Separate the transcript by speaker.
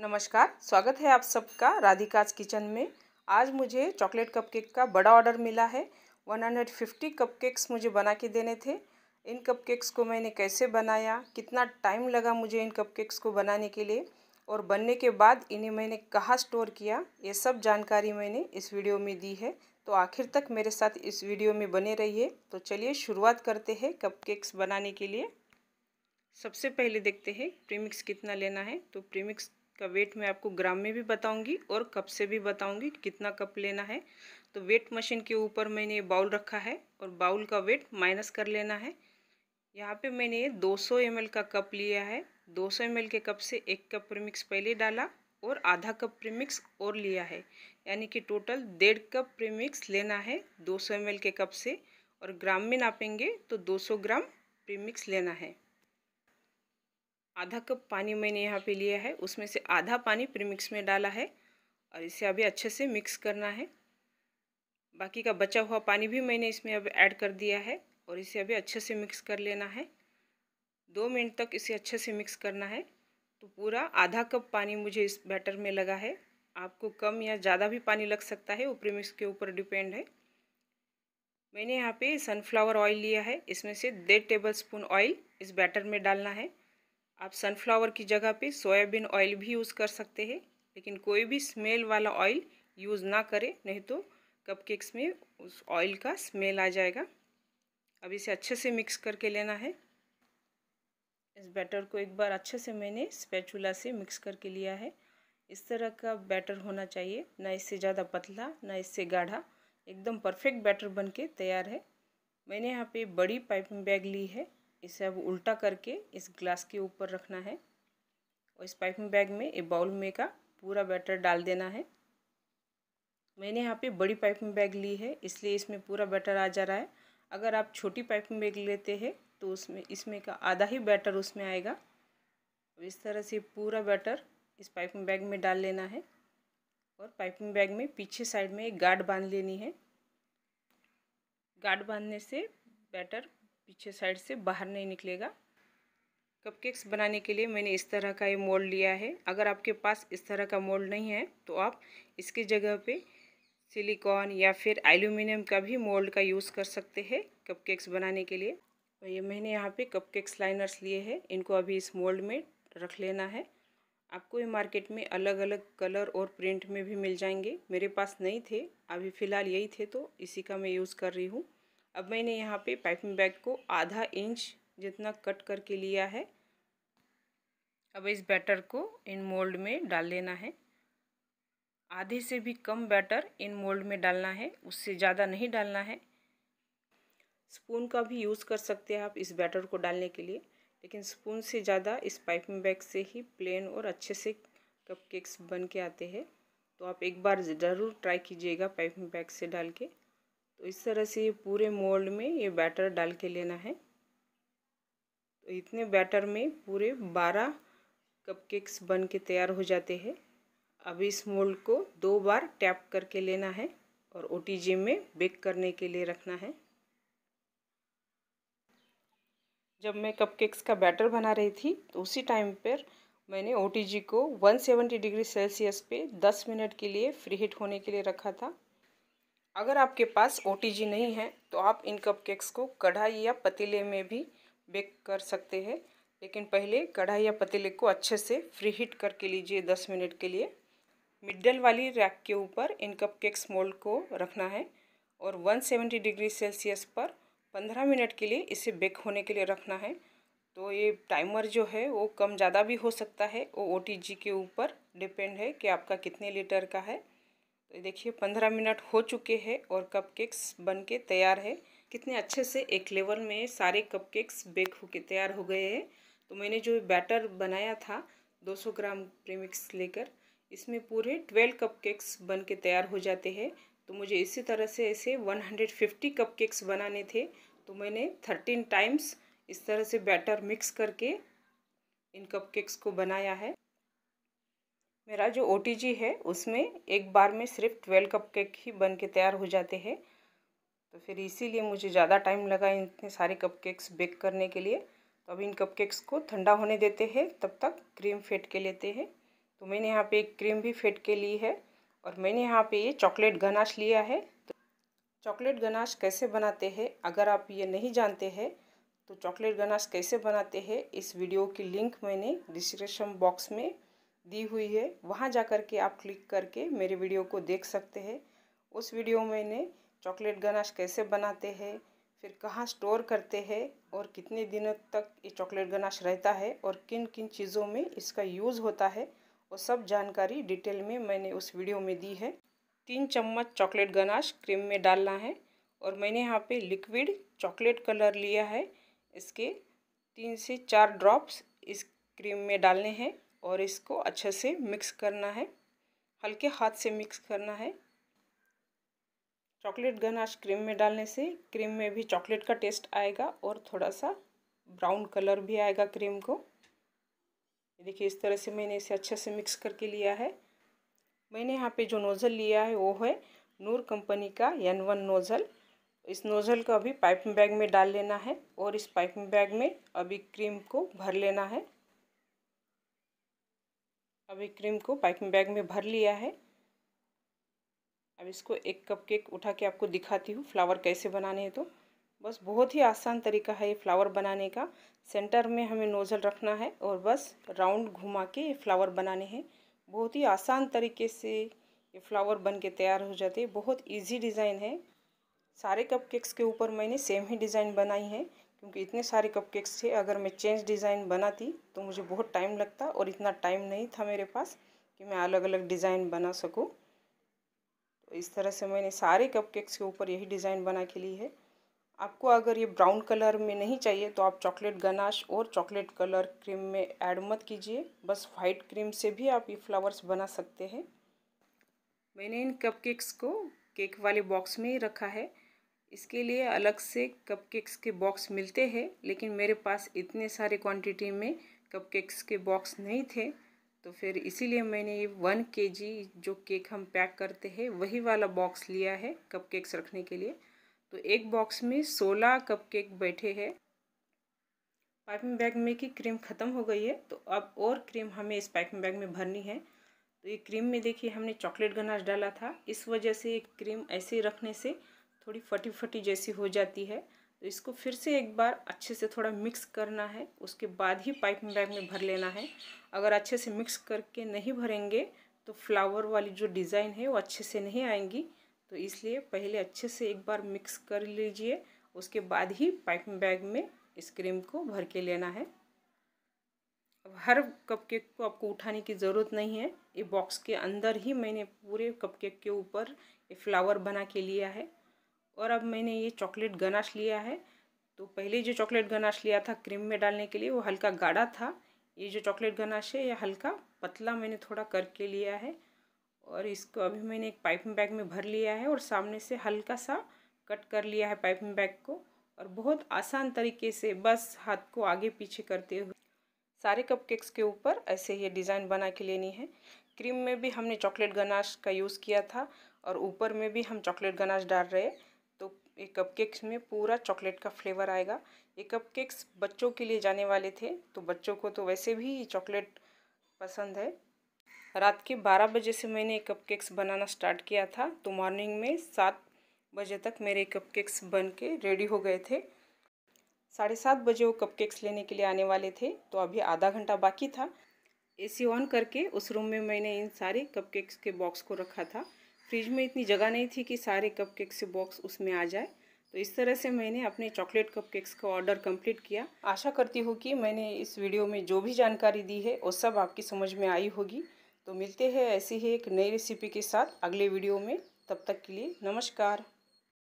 Speaker 1: नमस्कार स्वागत है आप सबका राधिकाज किचन में आज मुझे चॉकलेट कपकेक का बड़ा ऑर्डर मिला है 150 कपकेक्स मुझे बना के देने थे इन कपकेक्स को मैंने कैसे बनाया कितना टाइम लगा मुझे इन कपकेक्स को बनाने के लिए और बनने के बाद इन्हें मैंने कहाँ स्टोर किया ये सब जानकारी मैंने इस वीडियो में दी है तो आखिर तक मेरे साथ इस वीडियो में बने रहिए तो चलिए शुरुआत करते हैं कपकेक्स बनाने के लिए सबसे पहले देखते हैं प्रीमिक्स कितना लेना है तो प्रीमिक्स का वेट मैं आपको ग्राम में भी बताऊंगी और कप से भी बताऊंगी कितना कप लेना है तो वेट मशीन के ऊपर मैंने ये बाउल रखा है और बाउल का वेट माइनस कर लेना है यहाँ पे मैंने ये 200 सौ का कप लिया है 200 सौ के कप से एक कप प्रीमिक्स पहले डाला और आधा कप प्रीमिक्स और लिया है यानी कि टोटल डेढ़ कप प्रीमिक्स लेना है दो सौ के कप से और ग्राम में नापेंगे तो दो ग्राम प्रीमिक्स लेना है आधा कप पानी मैंने यहाँ पे लिया है उसमें से आधा पानी प्रीमिक्स में डाला है और इसे अभी अच्छे से मिक्स करना है बाकी का बचा हुआ पानी भी मैंने इसमें अब ऐड कर दिया है और इसे अभी अच्छे से मिक्स कर लेना है दो मिनट तक इसे अच्छे से मिक्स करना है तो पूरा आधा कप पानी मुझे इस बैटर में लगा है आपको कम या ज़्यादा भी पानी लग सकता है वो प्रीमिक्स के ऊपर डिपेंड है मैंने यहाँ पे सनफ्लावर ऑयल लिया है इसमें से डेढ़ टेबल स्पून ऑयल इस बैटर में डालना है आप सनफ्लावर की जगह पे सोयाबीन ऑयल भी यूज़ कर सकते हैं लेकिन कोई भी स्मेल वाला ऑयल यूज़ ना करें नहीं तो कपकेक्स में उस ऑयल का स्मेल आ जाएगा अब इसे अच्छे से मिक्स करके लेना है इस बैटर को एक बार अच्छे से मैंने स्पैचुला से मिक्स करके लिया है इस तरह का बैटर होना चाहिए ना इससे ज़्यादा पतला ना इससे गाढ़ा एकदम परफेक्ट बैटर बन के तैयार है मैंने यहाँ पे बड़ी पाइपिंग बैग ली है इसे अब उल्टा करके इस ग्लास के ऊपर रखना है और इस पाइपिंग बैग में एक बाउल में का पूरा बैटर डाल देना है मैंने यहाँ पे बड़ी पाइपिंग बैग ली है इसलिए इसमें पूरा बैटर आ जा रहा है अगर आप छोटी पाइपिंग बैग लेते हैं तो उसमें इसमें का आधा ही बैटर उसमें आएगा इस तरह से पूरा बैटर इस पाइपिंग बैग में डाल लेना है और पाइपिंग बैग में पीछे साइड में एक गार्ड बांध लेनी है गार्ड बांधने से बैटर पीछे साइड से बाहर नहीं निकलेगा कपकेक्स बनाने के लिए मैंने इस तरह का ये मोल्ड लिया है अगर आपके पास इस तरह का मोल्ड नहीं है तो आप इसकी जगह पे सिलिकॉन या फिर एल्यूमिनियम का भी मोल्ड का यूज़ कर सकते हैं कपकेक्स बनाने के लिए तो ये मैंने यहाँ पे कपकेक्स लाइनर्स लिए हैं इनको अभी इस मोल्ड में रख लेना है आपको ये मार्केट में अलग अलग कलर और प्रिंट में भी मिल जाएंगे मेरे पास नहीं थे अभी फ़िलहाल यही थे तो इसी का मैं यूज़ कर रही हूँ अब मैंने यहाँ पे पाइपिंग बैग को आधा इंच जितना कट करके लिया है अब इस बैटर को इन मोल्ड में डाल लेना है आधे से भी कम बैटर इन मोल्ड में डालना है उससे ज़्यादा नहीं डालना है स्पून का भी यूज़ कर सकते हैं आप इस बैटर को डालने के लिए लेकिन स्पून से ज़्यादा इस पाइपिंग बैग से ही प्लेन और अच्छे से कपकेक्स बन के आते हैं तो आप एक बार ज़रूर ट्राई कीजिएगा पाइपिंग बैग से डाल के तो इस तरह से पूरे मोल्ड में ये बैटर डाल के लेना है तो इतने बैटर में पूरे बारह कपकेक्स बन के तैयार हो जाते हैं अब इस मोल्ड को दो बार टैप करके लेना है और ओ में बेक करने के लिए रखना है जब मैं कपकेक्स का बैटर बना रही थी तो उसी टाइम पर मैंने ओ को 170 डिग्री सेल्सियस पे 10 मिनट के लिए फ्री हीट होने के लिए रखा था अगर आपके पास ओ नहीं है तो आप इन कपकेक्स को कढ़ाई या पतीले में भी बेक कर सकते हैं लेकिन पहले कढ़ाई या पतीले को अच्छे से फ्री हीट करके लीजिए दस मिनट के लिए मिडल वाली रैक के ऊपर इन कपकेक्स मोल्ड को रखना है और 170 डिग्री सेल्सियस पर 15 मिनट के लिए इसे बेक होने के लिए रखना है तो ये टाइमर जो है वो कम ज़्यादा भी हो सकता है वो ओ के ऊपर डिपेंड है कि आपका कितने लीटर का है तो देखिए पंद्रह मिनट हो चुके हैं और कपकेक्स बन के तैयार है कितने अच्छे से एक लेवल में सारे कपकेक्स बेक होके तैयार हो गए हैं तो मैंने जो बैटर बनाया था 200 ग्राम प्रीमिक्स लेकर इसमें पूरे 12 कपकेक्स बन के तैयार हो जाते हैं तो मुझे इसी तरह से ऐसे 150 कपकेक्स बनाने थे तो मैंने 13 टाइम्स इस तरह से बैटर मिक्स करके इन कपकेक्स को बनाया है मेरा जो ओ है उसमें एक बार में सिर्फ ट्वेल्व कप केक ही बन के तैयार हो जाते हैं तो फिर इसीलिए मुझे ज़्यादा टाइम लगा इतने सारे कप केक्स बेक करने के लिए तो अब इन कप केक्स को ठंडा होने देते हैं तब तक क्रीम फेंट के लेते हैं तो मैंने यहाँ पे एक क्रीम भी फेंट के ली है और मैंने यहाँ पे ये चॉकलेट गनाश लिया है तो चॉकलेट गनाश कैसे बनाते हैं अगर आप ये नहीं जानते हैं तो चॉकलेट गनाश कैसे बनाते हैं इस वीडियो की लिंक मैंने डिस्क्रिप्शन बॉक्स में दी हुई है वहाँ जा कर के आप क्लिक करके मेरे वीडियो को देख सकते हैं उस वीडियो में मैंने चॉकलेट गनाश कैसे बनाते हैं फिर कहाँ स्टोर करते हैं और कितने दिनों तक ये चॉकलेट गनाश रहता है और किन किन चीज़ों में इसका यूज़ होता है वो सब जानकारी डिटेल में मैंने उस वीडियो में दी है तीन चम्मच चॉकलेट गनाश क्रीम में डालना है और मैंने यहाँ पे लिक्विड चॉकलेट कलर लिया है इसके तीन से चार ड्रॉप्स इस क्रीम में डालने हैं और इसको अच्छे से मिक्स करना है हल्के हाथ से मिक्स करना है चॉकलेट गनाश क्रीम में डालने से क्रीम में भी चॉकलेट का टेस्ट आएगा और थोड़ा सा ब्राउन कलर भी आएगा क्रीम को देखिए इस तरह से मैंने इसे अच्छे से मिक्स करके लिया है मैंने यहाँ पे जो नोज़ल लिया है वो है नूर कंपनी का एन वन नोज़ल इस नोज़ल को अभी पाइपिंग बैग में डाल लेना है और इस पाइपिंग बैग में अभी क्रीम को भर लेना है अब क्रीम को पैकिंग बैग में भर लिया है अब इसको एक कप केक उठा के आपको दिखाती हूँ फ्लावर कैसे बनाने हैं तो बस बहुत ही आसान तरीका है ये फ्लावर बनाने का सेंटर में हमें नोज़ल रखना है और बस राउंड घुमा के ये फ्लावर बनाने हैं बहुत ही आसान तरीके से ये फ्लावर बन के तैयार हो जाते हैं बहुत इजी डिज़ाइन है सारे कप केक्स के ऊपर मैंने सेम ही डिज़ाइन बनाई है क्योंकि इतने सारे कपकेक्स थे अगर मैं चेंज डिज़ाइन बनाती तो मुझे बहुत टाइम लगता और इतना टाइम नहीं था मेरे पास कि मैं अलग अलग डिज़ाइन बना सकूँ तो इस तरह से मैंने सारे कपकेक्स के ऊपर यही डिज़ाइन बना के लिए है आपको अगर ये ब्राउन कलर में नहीं चाहिए तो आप चॉकलेट गनाश और चॉकलेट कलर क्रीम में ऐड मत कीजिए बस वाइट क्रीम से भी आप ये फ्लावर्स बना सकते हैं मैंने इन कपकेक्स को केक वाले बॉक्स में ही रखा है इसके लिए अलग से कपकेक्स के बॉक्स मिलते हैं लेकिन मेरे पास इतने सारे क्वांटिटी में कपकेक्स के बॉक्स नहीं थे तो फिर इसीलिए मैंने ये वन के जी जो केक हम पैक करते हैं वही वाला बॉक्स लिया है कपकेक्स रखने के लिए तो एक बॉक्स में सोलह कपकेक बैठे हैं पैकिंग बैग में की क्रीम ख़त्म हो गई है तो अब और क्रीम हमें इस पैकिंग बैग में भरनी है तो ये क्रीम में देखिए हमने चॉकलेट गनाश डाला था इस वजह से ये क्रीम ऐसे रखने से थोड़ी फटी फटी जैसी हो जाती है तो इसको फिर से एक बार अच्छे से थोड़ा मिक्स करना है उसके बाद ही पाइपिंग बैग में भर लेना है अगर अच्छे से मिक्स करके नहीं भरेंगे तो फ्लावर वाली जो डिज़ाइन है वो अच्छे से नहीं आएंगी तो इसलिए पहले अच्छे से एक बार मिक्स कर लीजिए उसके बाद ही पाइपिंग बैग में इस क्रीम को भर के लेना है अब हर कप केक को आपको उठाने की ज़रूरत नहीं है ये बॉक्स के अंदर ही मैंने पूरे कप केक के ऊपर ये फ्लावर बना के लिया है और अब मैंने ये चॉकलेट गनाश लिया है तो पहले जो चॉकलेट गनाश लिया था क्रीम में डालने के लिए वो हल्का गाढ़ा था ये जो चॉकलेट गनाश है यह हल्का पतला मैंने थोड़ा करके लिया है और इसको अभी मैंने एक पाइपिंग बैग में भर लिया है और सामने से हल्का सा कट कर लिया है पाइपिंग बैग को और बहुत आसान तरीके से बस हाथ को आगे पीछे करते हुए सारे कपकेक्स के ऊपर ऐसे ही डिज़ाइन बना के लेनी है क्रीम में भी हमने चॉकलेट गनाश का यूज़ किया था और ऊपर में भी हम चॉकलेट गनाश डाल रहे हैं ये कप केक्स में पूरा चॉकलेट का फ्लेवर आएगा ये कप केक्स बच्चों के लिए जाने वाले थे तो बच्चों को तो वैसे भी चॉकलेट पसंद है रात के बारह बजे से मैंने कप केक्स बनाना स्टार्ट किया था तो मॉर्निंग में सात बजे तक मेरे कप केक्स बन के रेडी हो गए थे साढ़े सात बजे वो कप केक्स लेने के लिए आने वाले थे तो अभी आधा घंटा बाकी था एसी ऑन करके उस रूम में मैंने इन सारे कप केक्स के बॉक्स को रखा था फ्रिज में इतनी जगह नहीं थी कि सारे कप केक्स बॉक्स उसमें आ जाए तो इस तरह से मैंने अपने चॉकलेट कप केक्स का ऑर्डर कंप्लीट किया आशा करती हूँ कि मैंने इस वीडियो में जो भी जानकारी दी है वो सब आपकी समझ में आई होगी तो मिलते हैं ऐसी ही एक नई रेसिपी के साथ अगले वीडियो में तब तक के लिए नमस्कार